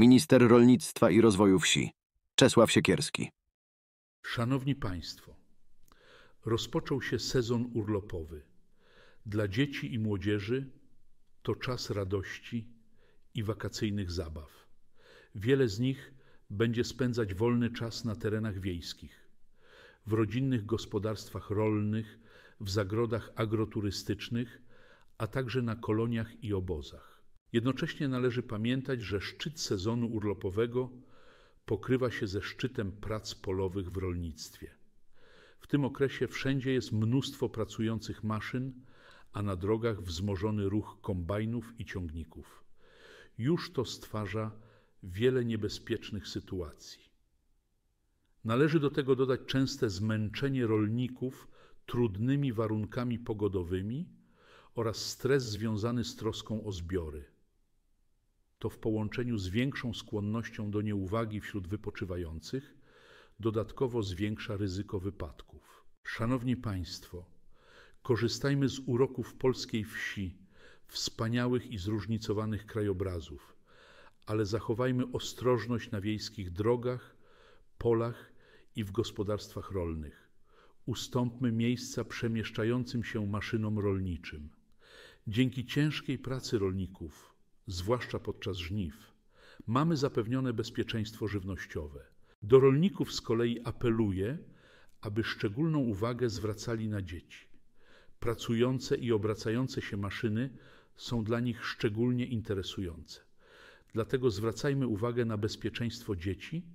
Minister Rolnictwa i Rozwoju Wsi Czesław Siekierski. Szanowni Państwo, rozpoczął się sezon urlopowy. Dla dzieci i młodzieży to czas radości i wakacyjnych zabaw. Wiele z nich będzie spędzać wolny czas na terenach wiejskich, w rodzinnych gospodarstwach rolnych, w zagrodach agroturystycznych, a także na koloniach i obozach. Jednocześnie należy pamiętać, że szczyt sezonu urlopowego pokrywa się ze szczytem prac polowych w rolnictwie. W tym okresie wszędzie jest mnóstwo pracujących maszyn, a na drogach wzmożony ruch kombajnów i ciągników. Już to stwarza wiele niebezpiecznych sytuacji. Należy do tego dodać częste zmęczenie rolników trudnymi warunkami pogodowymi oraz stres związany z troską o zbiory to w połączeniu z większą skłonnością do nieuwagi wśród wypoczywających dodatkowo zwiększa ryzyko wypadków. Szanowni Państwo, korzystajmy z uroków polskiej wsi, wspaniałych i zróżnicowanych krajobrazów, ale zachowajmy ostrożność na wiejskich drogach, polach i w gospodarstwach rolnych. Ustąpmy miejsca przemieszczającym się maszynom rolniczym. Dzięki ciężkiej pracy rolników zwłaszcza podczas żniw, mamy zapewnione bezpieczeństwo żywnościowe. Do rolników z kolei apeluję, aby szczególną uwagę zwracali na dzieci. Pracujące i obracające się maszyny są dla nich szczególnie interesujące. Dlatego zwracajmy uwagę na bezpieczeństwo dzieci,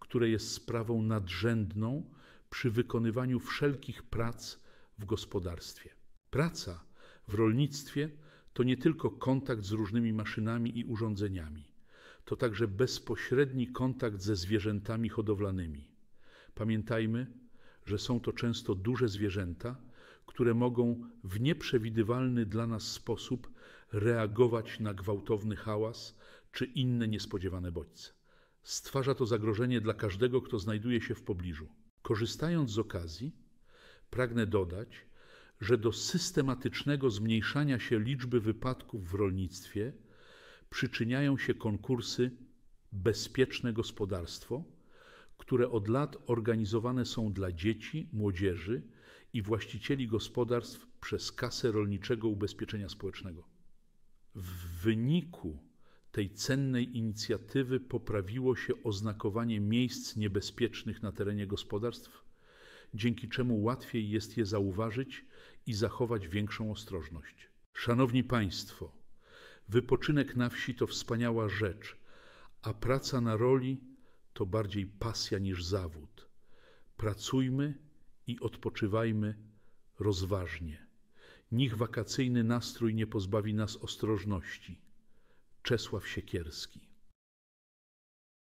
które jest sprawą nadrzędną przy wykonywaniu wszelkich prac w gospodarstwie. Praca w rolnictwie to nie tylko kontakt z różnymi maszynami i urządzeniami, to także bezpośredni kontakt ze zwierzętami hodowlanymi. Pamiętajmy, że są to często duże zwierzęta, które mogą w nieprzewidywalny dla nas sposób reagować na gwałtowny hałas czy inne niespodziewane bodźce. Stwarza to zagrożenie dla każdego, kto znajduje się w pobliżu. Korzystając z okazji, pragnę dodać, że do systematycznego zmniejszania się liczby wypadków w rolnictwie przyczyniają się konkursy Bezpieczne Gospodarstwo, które od lat organizowane są dla dzieci, młodzieży i właścicieli gospodarstw przez Kasę Rolniczego Ubezpieczenia Społecznego. W wyniku tej cennej inicjatywy poprawiło się oznakowanie miejsc niebezpiecznych na terenie gospodarstw dzięki czemu łatwiej jest je zauważyć i zachować większą ostrożność. Szanowni Państwo, wypoczynek na wsi to wspaniała rzecz, a praca na roli to bardziej pasja niż zawód. Pracujmy i odpoczywajmy rozważnie. Niech wakacyjny nastrój nie pozbawi nas ostrożności. Czesław Siekierski